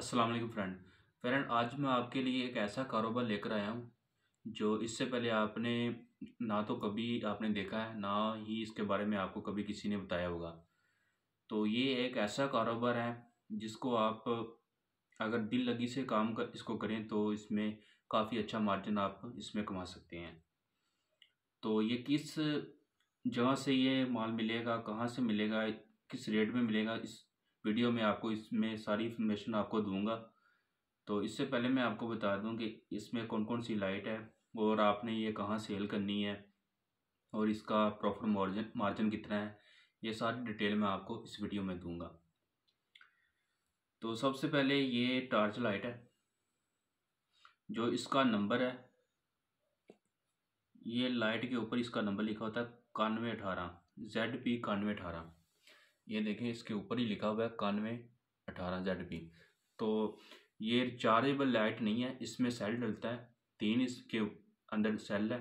अस्सलाम वालेकुम friend friend आज मैं आपके लिए एक ऐसा कारोबार लेकर आया हूँ जो इससे पहले आपने ना तो कभी आपने देखा है ना ही इसके बारे में आपको कभी किसी ने बताया होगा तो ये एक ऐसा कारोबार है जिसको आप अगर दिल लगी से काम कर इसको करें तो इसमें काफ़ी अच्छा मार्जिन आप इसमें कमा सकते हैं तो ये किस जगह से ये माल मिलेगा कहाँ से मिलेगा किस रेट में मिलेगा इस वीडियो में आपको इसमें सारी इन्फॉर्मेशन आपको दूंगा तो इससे पहले मैं आपको बता दूं कि इसमें कौन कौन सी लाइट है और आपने ये कहाँ सेल करनी है और इसका प्रॉफिट मार्जिन मार्जिन कितना है ये सारी डिटेल मैं आपको इस वीडियो में दूंगा तो सबसे पहले ये टार्च लाइट है जो इसका नंबर है ये लाइट के ऊपर इसका नंबर लिखा होता है इक्यानवे अठारह जेड पी इक्यानवे अठारह ये देखें इसके ऊपर ही लिखा हुआ है इक्यानवे अठारह जेड पी तो ये रिचार्जेबल लाइट नहीं है इसमें सेल डलता है तीन इसके अंदर सेल है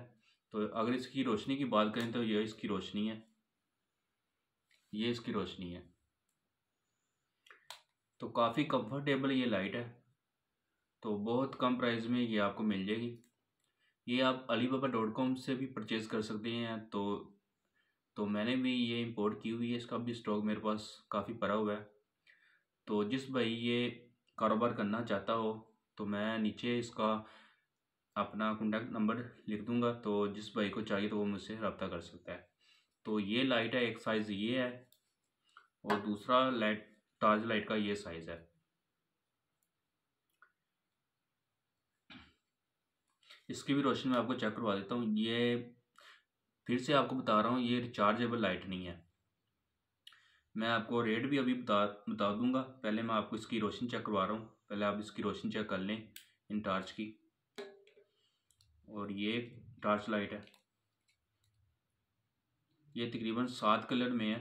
तो अगर इसकी रोशनी की बात करें तो ये इसकी रोशनी है ये इसकी रोशनी है तो काफ़ी कंफर्टेबल ये लाइट है तो बहुत कम प्राइस में ये आपको मिल जाएगी ये आप अली से भी परचेज़ कर सकते हैं तो तो मैंने भी ये इंपोर्ट की हुई है इसका भी स्टॉक मेरे पास काफ़ी पड़ा हुआ है तो जिस भाई ये कारोबार करना चाहता हो तो मैं नीचे इसका अपना कॉन्टैक्ट नंबर लिख दूंगा तो जिस भाई को चाहिए तो वो मुझसे रब्ता कर सकता है तो ये लाइट है एक साइज़ ये है और दूसरा लाइट टॉर्च लाइट का ये साइज़ है इसकी भी रोशनी मैं आपको चेक करवा देता हूँ ये फिर से आपको बता रहा हूँ ये रिचार्जेबल लाइट नहीं है मैं आपको रेट भी अभी बता बता दूंगा पहले मैं आपको इसकी रोशन चेक करवा रहा हूँ पहले आप इसकी रोशन चेक कर लें इन टार्च की और ये टार्च लाइट है ये तकरीबन सात कलर में है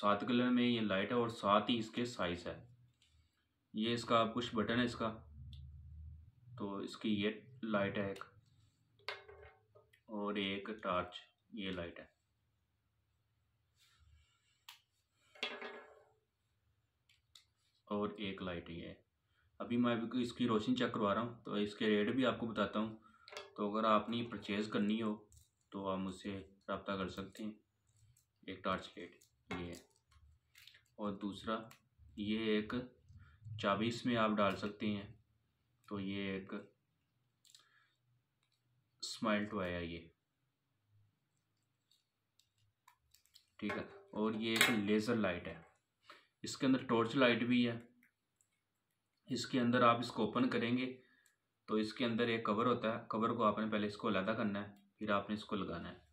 सात कलर में ये लाइट है और सात ही इसके साइज़ है ये इसका कुछ बटन है इसका तो इसकी ये लाइट है एक और एक टार्च ये लाइट है और एक लाइट ये है अभी मैं अभी इसकी रोशनी चेक करवा रहा हूँ तो इसके रेट भी आपको बताता हूँ तो अगर आपने परचेज़ करनी हो तो आप मुझसे रबता कर सकते हैं एक टार्च लाइट ये है और दूसरा ये एक चाबी इसमें आप डाल सकते हैं तो ये एक स्माइल टू तो आया ये ठीक है और ये एक लेज़र लाइट है इसके अंदर टॉर्च लाइट भी है इसके अंदर आप इसको ओपन करेंगे तो इसके अंदर एक कवर होता है कवर को आपने पहले इसको अलहदा करना है फिर आपने इसको लगाना है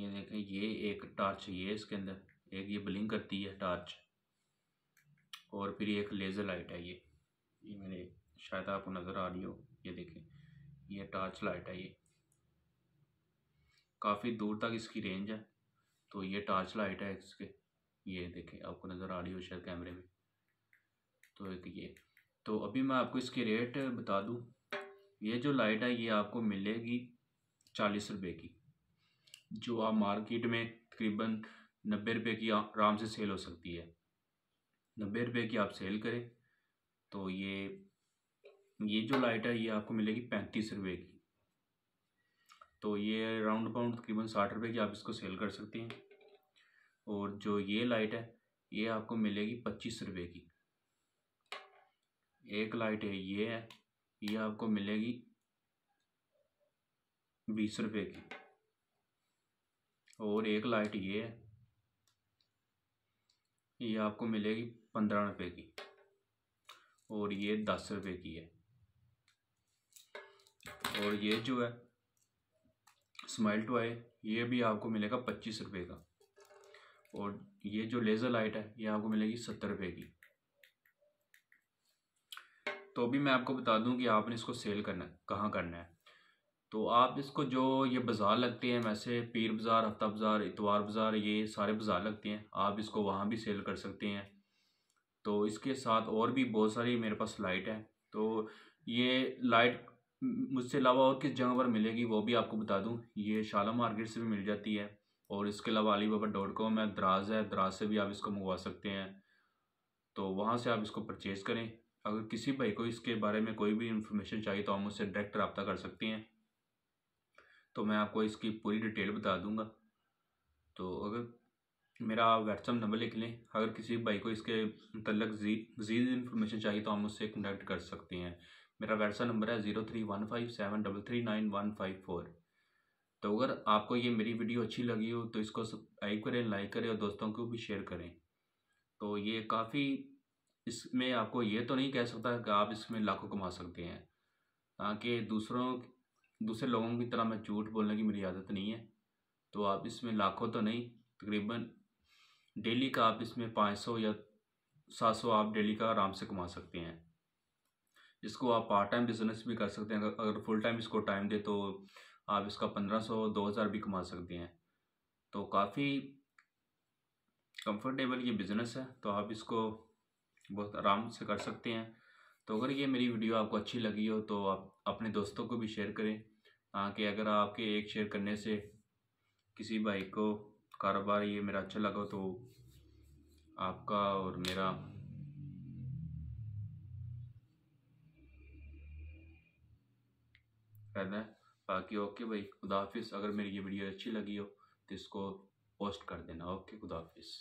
ये देखें ये एक टॉर्च ये इसके अंदर एक ये ब्लिंक करती है टॉर्च और फिर एक लेज़र लाइट है ये ये मैंने शायद आपको नज़र आ रही हो ये देखें ये टार्च लाइट है ये काफ़ी दूर तक इसकी रेंज है तो ये टार्च लाइट है इसके ये देखें आपको नज़र आ रही हो शायद कैमरे में तो एक ये तो अभी मैं आपको इसके रेट बता दूं ये जो लाइट है ये आपको मिलेगी चालीस रुपए की जो आप मार्केट में तकरीबन नब्बे रुपए की आराम से सेल हो सकती है नब्बे रुपए की आप सेल करें तो ये ये जो लाइट है ये आपको मिलेगी पैंतीस रुपये की तो ये राउंड अबाउंड तकरीबन साठ रुपये की आप इसको सेल कर सकते हैं और जो ये लाइट है ये आपको मिलेगी पच्चीस रुपये की एक लाइट है ये है ये आपको मिलेगी बीस रुपये की और एक लाइट ये है ये आपको मिलेगी पंद्रह रुपये की और ये दस रुपये की है और ये जो है स्माइल टू आई ये भी आपको मिलेगा पच्चीस रुपये का और ये जो लेज़र लाइट है ये आपको मिलेगी सत्तर रुपये की तो अभी मैं आपको बता दूं कि आपने इसको सेल करना है कहाँ करना है तो आप इसको जो ये बाज़ार लगते हैं वैसे पीर बाज़ार हफ्ता बाज़ार इतवार बाज़ार ये सारे बाज़ार लगते हैं आप इसको वहाँ भी सेल कर सकते हैं तो इसके साथ और भी बहुत सारी मेरे पास लाइट है तो ये लाइट मुझसे अलावा और किस जगह पर मिलेगी वो भी आपको बता दूँ ये शाला मार्केट से भी मिल जाती है और इसके अलावा अली बाबा डॉट कॉम है दराज है दराज से भी आप इसको मंगवा सकते हैं तो वहाँ से आप इसको परचेज़ करें अगर किसी भाई को इसके बारे में कोई भी इन्फॉर्मेशन चाहिए तो आप मुझसे डायरेक्ट रबता कर सकते हैं तो मैं आपको इसकी पूरी डिटेल बता दूँगा तो अगर मेरा व्हाट्सअप नंबर लिख लें अगर किसी भाई को इसके मतलब मजीद इन्फॉर्मेशन चाहिए तो आप मुझसे कॉन्टैक्ट कर सकते हैं मेरा व्हाट्सअप नंबर है zero three one five seven double three nine one five four तो अगर आपको ये मेरी वीडियो अच्छी लगी हो तो इसको सब्सक्राइब करें लाइक करें और दोस्तों को भी शेयर करें तो ये काफ़ी इसमें आपको ये तो नहीं कह सकता कि आप इसमें लाखों कमा सकते हैं ताकि दूसरों दूसरे लोगों की तरह मैं झूठ बोलने की मेरी आदत नहीं है तो आप इसमें लाखों तो नहीं तकरीबन डेली का आप इसमें पाँच सौ या सात सौ आप डेली का आराम से कमा सकते हैं इसको आप पार्ट टाइम बिजनेस भी कर सकते हैं अगर फुल टाइम इसको टाइम दे तो आप इसका पंद्रह सौ दो हज़ार भी कमा सकते हैं तो काफ़ी कंफर्टेबल ये बिज़नेस है तो आप इसको बहुत आराम से कर सकते हैं तो अगर ये मेरी वीडियो आपको अच्छी लगी हो तो आप अपने दोस्तों को भी शेयर करें कि अगर आपके एक शेयर करने से किसी भाई को कारोबार ये मेरा अच्छा लगा तो आपका और मेरा करना है बाकी ओके भाई खुदाफिस अगर मेरी ये वीडियो अच्छी लगी हो तो इसको पोस्ट कर देना ओके खुदाफिस